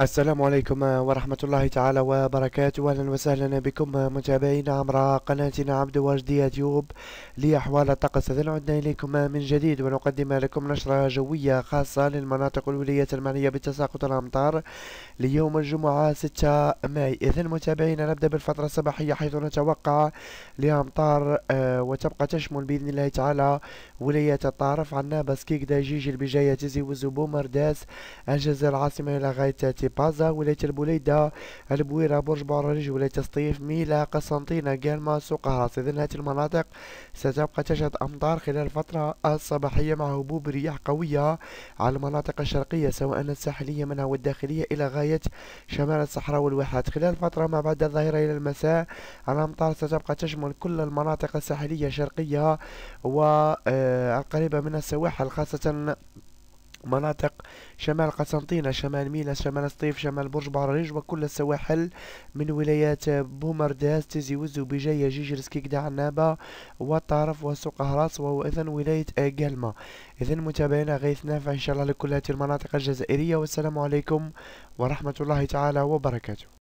السلام عليكم ورحمة الله تعالى وبركاته أهلا وسهلا بكم متابعينا عبر قناتنا عبد واجد يوتيوب لأحوال الطقس إذا عدنا إليكم من جديد ونقدم لكم نشرة جوية خاصة للمناطق الولية المعنية بتساقط الأمطار ليوم الجمعة 6 ماي إذا متابعينا نبدأ بالفترة الصباحية حيث نتوقع لأمطار آه، وتبقى تشمل بإذن الله تعالى ولايات الطارف عنا بسكيك جيجي البجاية تيزي وزبو مرداس أنجز العاصمة إلى غاية سي بازا ولاية البوليدا البويرة برج بعرج ولاية سطيف ميلا قسنطينة كالما سوق هراس اذن هذه المناطق ستبقى تشهد أمطار خلال الفترة الصباحية مع هبوب رياح قوية على المناطق الشرقية سواء الساحلية منها والداخلية إلى غاية شمال الصحراء والواحات خلال الفترة ما بعد الظهيرة إلى المساء الأمطار ستبقى تشمل كل المناطق الساحلية الشرقية والقريبة من السواحل خاصة مناطق شمال قسنطينة شمال ميلا شمال سطيف شمال برج بحريج وكل السواحل من ولايات بومرداس تيزي وزو بجاية جيجرس كيكدا عنابة والطرف وسوق هراس وهو إذن ولاية قلمة إذا متابعينا غيث نافع إن شاء الله لكل هذه المناطق الجزائرية والسلام عليكم ورحمة الله تعالى وبركاته